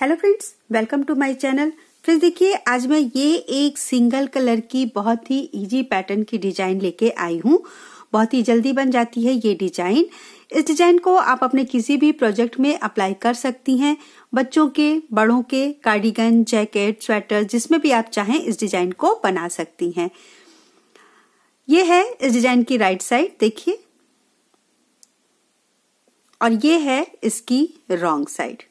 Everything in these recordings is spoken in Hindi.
hello friends welcome to my channel friends देखिए आज मैं ये एक सिंगल कलर की बहुत ही इजी पैटर्न की डिजाइन लेके आई हूँ बहुत ही जल्दी बन जाती है ये डिजाइन इस डिजाइन को आप अपने किसी भी प्रोजेक्ट में अप्लाई कर सकती हैं बच्चों के बड़ों के कार्डिगन जैकेट स्वेटर जिसमें भी आप चाहें इस डिजाइन को बना सकती हैं ये है इस डिजाइन की राइट साइड देखिए और ये है इसकी रॉन्ग साइड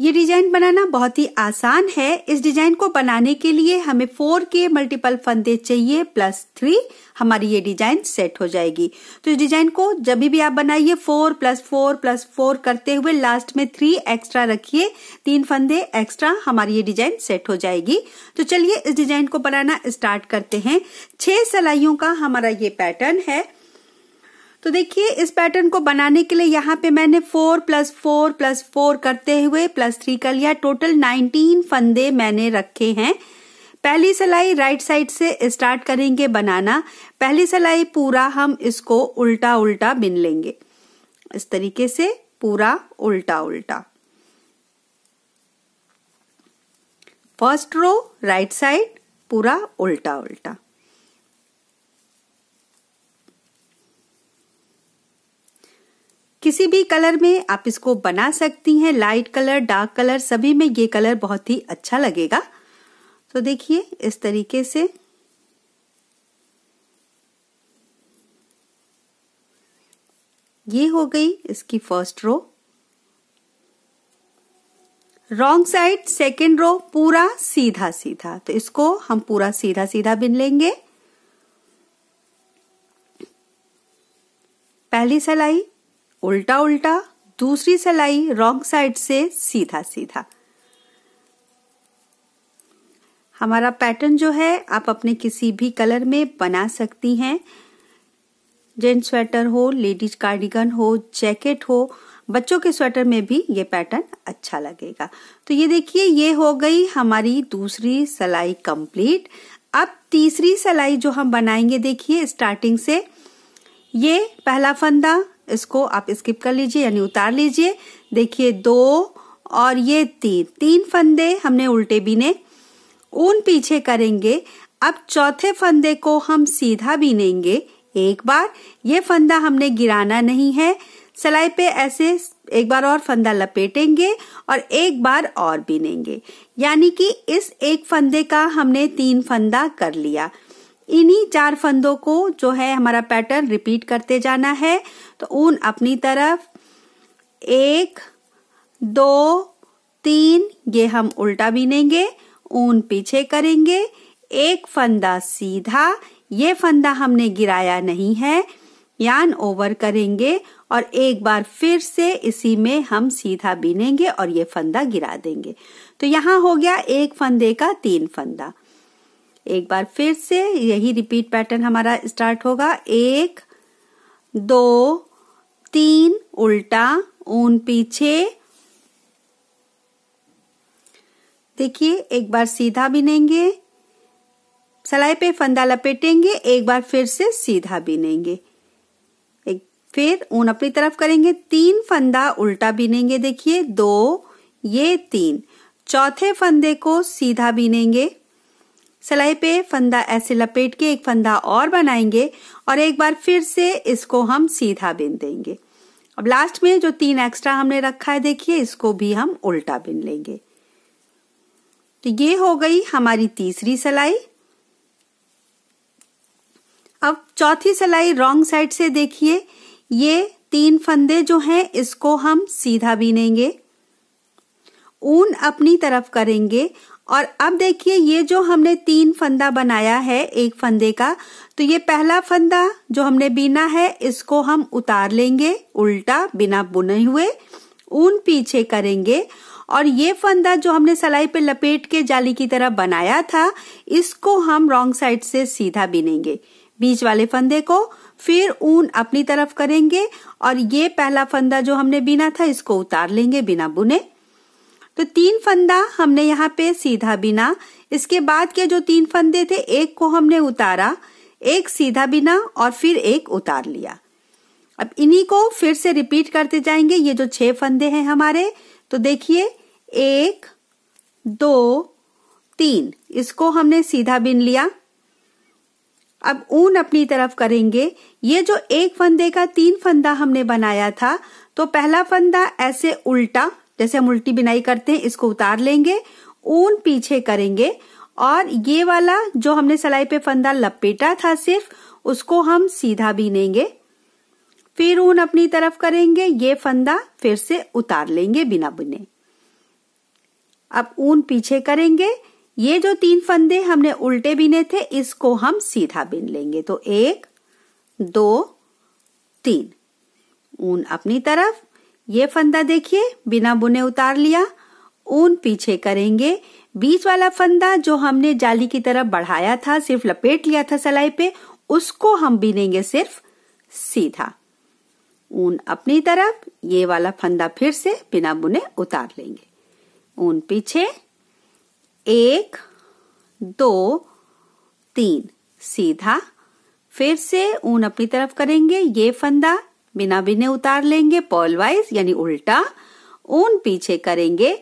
ये डिजाइन बनाना बहुत ही आसान है इस डिजाइन को बनाने के लिए हमें फोर के मल्टीपल फंदे चाहिए प्लस थ्री हमारी ये डिजाइन सेट हो जाएगी तो इस डिजाइन को जब भी आप बनाइए four plus four plus four करते हुए लास्ट में थ्री एक्स्ट्रा रखिए तीन फंदे एक्स्ट्रा हमारी ये डिजाइन सेट हो जाएगी तो चलिए इस डिजाइन को बनाना स्टार्ट करते हैं छह सलाइयों का हमारा ये पैटर्न है तो देखिए इस पैटर्न को बनाने के लिए यहाँ पे मैंने four plus four plus four करते हुए प्लस थ्री कर लिया टोटल नाइनटीन फंदे मैंने रखे हैं पहली सिलाई राइट साइड से स्टार्ट करेंगे बनाना पहली सिलाई पूरा हम इसको उल्टा उल्टा बिन लेंगे इस तरीके से पूरा उल्टा उल्टा फर्स्ट रो राइट साइड पूरा उल्टा उल्टा किसी भी कलर में आप इसको बना सकती हैं लाइट कलर डार्क कलर सभी में ये कलर बहुत ही अच्छा लगेगा तो देखिए इस तरीके से ये हो गई इसकी first row wrong side second row पूरा सीधा सीधा तो इसको हम पूरा सीधा सीधा बिन लेंगे पहली सलाई उल्टा उल्टा दूसरी सिलाई रॉन्ग साइड से सीधा सीधा हमारा पैटर्न जो है आप अपने किसी भी कलर में बना सकती हैं जेंट स्वेटर हो लेडीज कार्डिगन हो जैकेट हो बच्चों के स्वेटर में भी ये पैटर्न अच्छा लगेगा तो ये देखिए ये हो गई हमारी दूसरी सलाई कंप्लीट अब तीसरी सिलाई जो हम बनाएंगे देखिए स्टार्टिंग से ये पहला फंदा इसको आप स्किप कर लीजिए यानी उतार लीजिए देखिए दो और ये तीन तीन फंदे हमने उल्टे बीने ऊन पीछे करेंगे अब चौथे फंदे को हम सीधा बीनेंगे एक बार ये फंदा हमने गिराना नहीं है सिलाई पे ऐसे एक बार और फंदा लपेटेंगे और एक बार और बीनेंगे यानी कि इस एक फंदे का हमने तीन फंदा कर लिया इन्हीं चार फंदों को जो है हमारा पैटर्न रिपीट करते जाना है तो ऊन अपनी तरफ एक दो तीन ये हम उल्टा बीनेंगे ऊन पीछे करेंगे एक फंदा सीधा ये फंदा हमने गिराया नहीं है यान ओवर करेंगे और एक बार फिर से इसी में हम सीधा बीनेंगे और ये फंदा गिरा देंगे तो यहाँ हो गया एक फंदे का तीन फंदा एक बार फिर से यही रिपीट पैटर्न हमारा स्टार्ट होगा एक दो तीन उल्टा ऊन पीछे देखिए एक बार सीधा बिनेंगे सलाई पे फंदा लपेटेंगे एक बार फिर से सीधा बिनेंगे एक फिर ऊन अपनी तरफ करेंगे तीन फंदा उल्टा बिनेंगे देखिए दो ये तीन चौथे फंदे को सीधा बिनेंगे सिलाई पे फंदा ऐसे लपेट के एक फंदा और बनाएंगे और एक बार फिर से इसको हम सीधा बिन देंगे अब लास्ट में जो तीन एक्स्ट्रा हमने रखा है देखिए इसको भी हम उल्टा बिन लेंगे तो ये हो गई हमारी तीसरी सिलाई अब चौथी सिलाई रॉन्ग साइड से देखिए ये तीन फंदे जो हैं इसको हम सीधा बीनेंगे ऊन अपनी तरफ करेंगे और अब देखिए ये जो हमने तीन फंदा बनाया है एक फंदे का तो ये पहला फंदा जो हमने बीना है इसको हम उतार लेंगे उल्टा बिना बुने हुए ऊन पीछे करेंगे और ये फंदा जो हमने सलाई पे लपेट के जाली की तरह बनाया था इसको हम रॉन्ग साइड से सीधा बीनेंगे बीच वाले फंदे को फिर ऊन अपनी तरफ करेंगे और ये पहला फंदा जो हमने बीना था इसको उतार लेंगे बिना बुने तो तीन फंदा हमने यहाँ पे सीधा बिना इसके बाद के जो तीन फंदे थे एक को हमने उतारा एक सीधा बिना और फिर एक उतार लिया अब इन्हीं को फिर से रिपीट करते जाएंगे ये जो छह फंदे हैं हमारे तो देखिए एक दो तीन इसको हमने सीधा बिन लिया अब ऊन अपनी तरफ करेंगे ये जो एक फंदे का तीन फंदा हमने बनाया था तो पहला फंदा ऐसे उल्टा जैसे हम उल्टी बिनाई करते हैं इसको उतार लेंगे ऊन पीछे करेंगे और ये वाला जो हमने सलाई पे फंदा लपेटा था सिर्फ उसको हम सीधा बीनेंगे फिर ऊन अपनी तरफ करेंगे ये फंदा फिर से उतार लेंगे बिना बुने अब ऊन पीछे करेंगे ये जो तीन फंदे हमने उल्टे बीने थे इसको हम सीधा बीन लेंगे तो एक दो तीन ऊन अपनी तरफ ये फंदा देखिए बिना बुने उतार लिया ऊन पीछे करेंगे बीच वाला फंदा जो हमने जाली की तरफ बढ़ाया था सिर्फ लपेट लिया था सलाई पे उसको हम बीनेंगे सिर्फ सीधा ऊन अपनी तरफ ये वाला फंदा फिर से बिना बुने उतार लेंगे ऊन पीछे एक दो तीन सीधा फिर से ऊन अपनी तरफ करेंगे ये फंदा बिना बिने उतार लेंगे पॉल वाइज यानी उल्टा ऊन पीछे करेंगे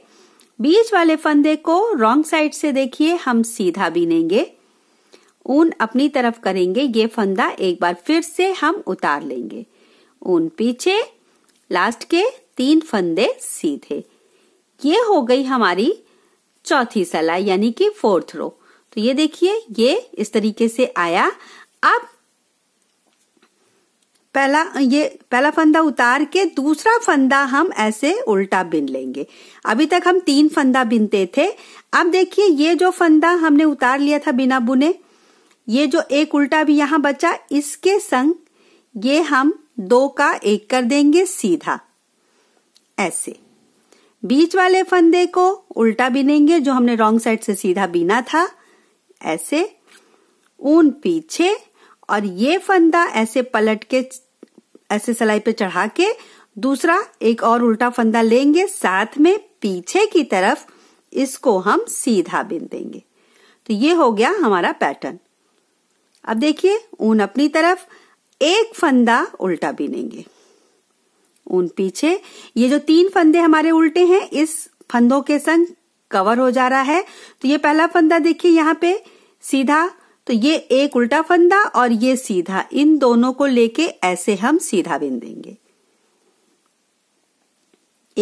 बीच वाले फंदे को रॉन्ग साइड से देखिए हम सीधा बीनेंगे ऊन अपनी तरफ करेंगे ये फंदा एक बार फिर से हम उतार लेंगे ऊन पीछे लास्ट के तीन फंदे सीधे ये हो गई हमारी चौथी सलाई यानी कि फोर्थ रो तो ये देखिए ये इस तरीके से आया अब पहला ये पहला फंदा उतार के दूसरा फंदा हम ऐसे उल्टा बिन लेंगे अभी तक हम तीन फंदा बिनते थे अब देखिए ये जो फंदा हमने उतार लिया था बिना बुने ये जो एक उल्टा भी यहां बचा इसके संग ये हम दो का एक कर देंगे सीधा ऐसे बीच वाले फंदे को उल्टा बिनेंगे जो हमने रॉन्ग साइड से सीधा बीना था ऐसे ऊन पीछे और ये फंदा ऐसे पलट के ऐसे सलाई पे चढ़ा के दूसरा एक और उल्टा फंदा लेंगे साथ में पीछे की तरफ इसको हम सीधा बिन देंगे तो ये हो गया हमारा पैटर्न अब देखिए ऊन अपनी तरफ एक फंदा उल्टा बीनेंगे ऊन पीछे ये जो तीन फंदे हमारे उल्टे हैं इस फंदों के संग कवर हो जा रहा है तो ये पहला फंदा देखिए यहाँ पे सीधा तो ये एक उल्टा फंदा और ये सीधा इन दोनों को लेके ऐसे हम सीधा देंगे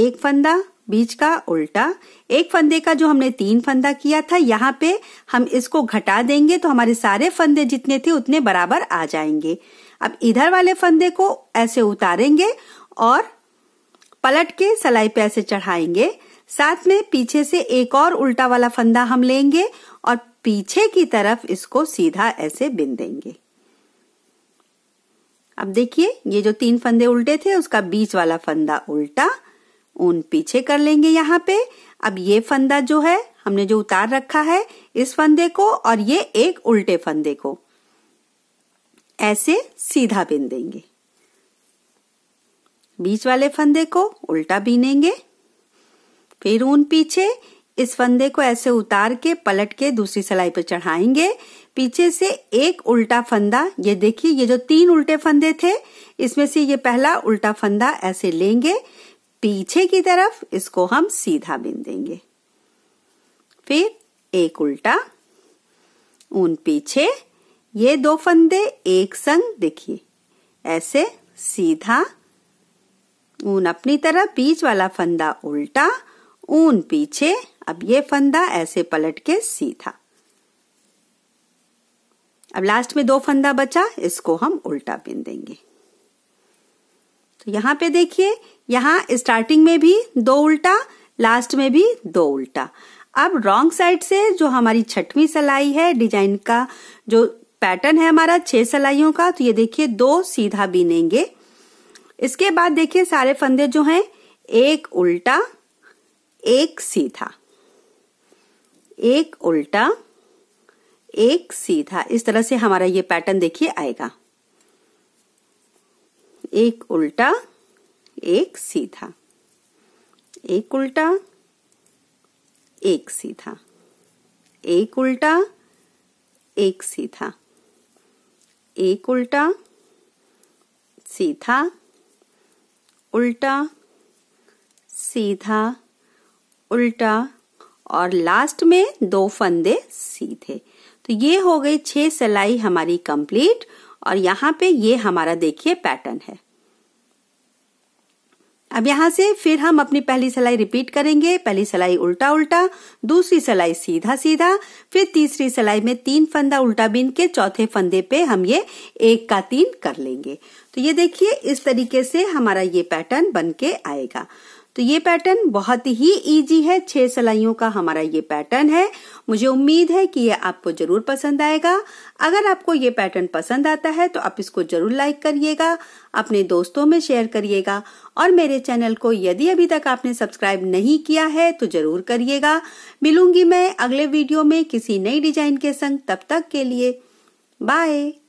एक फंदा बीच का उल्टा एक फंदे का जो हमने तीन फंदा किया था यहाँ पे हम इसको घटा देंगे तो हमारे सारे फंदे जितने थे उतने बराबर आ जाएंगे अब इधर वाले फंदे को ऐसे उतारेंगे और पलट के सलाई पे ऐसे चढ़ाएंगे साथ में पीछे से एक और उल्टा वाला फंदा हम लेंगे और पीछे की तरफ इसको सीधा ऐसे बिन देंगे अब देखिए ये जो तीन फंदे उल्टे थे उसका बीच वाला फंदा उल्टा ऊन पीछे कर लेंगे यहाँ पे अब ये फंदा जो है हमने जो उतार रखा है इस फंदे को और ये एक उल्टे फंदे को ऐसे सीधा बिन देंगे बीच वाले फंदे को उल्टा बीनेंगे फिर ऊन पीछे इस फंदे को ऐसे उतार के पलट के दूसरी सिलाई पर चढ़ाएंगे पीछे से एक उल्टा फंदा ये देखिए ये जो तीन उल्टे फंदे थे इसमें से ये पहला उल्टा फंदा ऐसे लेंगे पीछे की तरफ इसको हम सीधा देंगे फिर एक उल्टा ऊन पीछे ये दो फंदे एक संग देखिए ऐसे सीधा ऊन अपनी तरह बीच वाला फंदा उल्टा ऊन पीछे अब ये फंदा ऐसे पलट के सीधा अब लास्ट में दो फंदा बचा इसको हम उल्टा बिन देंगे तो यहां पे देखिए यहां स्टार्टिंग में भी दो उल्टा लास्ट में भी दो उल्टा अब रॉन्ग साइड से जो हमारी छठवीं सलाई है डिजाइन का जो पैटर्न है हमारा छह सलाइयों का तो ये देखिए दो सीधा बीनेंगे इसके बाद देखिए सारे फंदे जो हैं एक उल्टा एक सीधा एक उल्टा एक सीधा इस तरह से हमारा ये पैटर्न देखिए आएगा एक उल्टा एक सीधा एक उल्टा एक सीधा एक उल्टा एक सीधा एक उल्टा सीधा उल्टा सीधा उल्टा और लास्ट में दो फंदे सीधे तो ये हो गई छह सिलाई हमारी कंप्लीट और यहाँ पे ये हमारा देखिए पैटर्न है अब यहां से फिर हम अपनी पहली सिलाई रिपीट करेंगे पहली सिलाई उल्टा उल्टा दूसरी सिलाई सीधा सीधा फिर तीसरी सिलाई में तीन फंदा उल्टा बीन के चौथे फंदे पे हम ये एक का तीन कर लेंगे तो ये देखिए इस तरीके से हमारा ये पैटर्न बन के आएगा तो ये पैटर्न बहुत ही इजी है छह सिलाइयों का हमारा ये पैटर्न है मुझे उम्मीद है कि ये आपको जरूर पसंद आएगा अगर आपको ये पैटर्न पसंद आता है तो आप इसको जरूर लाइक करिएगा अपने दोस्तों में शेयर करिएगा और मेरे चैनल को यदि अभी तक आपने सब्सक्राइब नहीं किया है तो जरूर करिएगा मिलूंगी मैं अगले वीडियो में किसी नई डिजाइन के संग तब तक के लिए बाय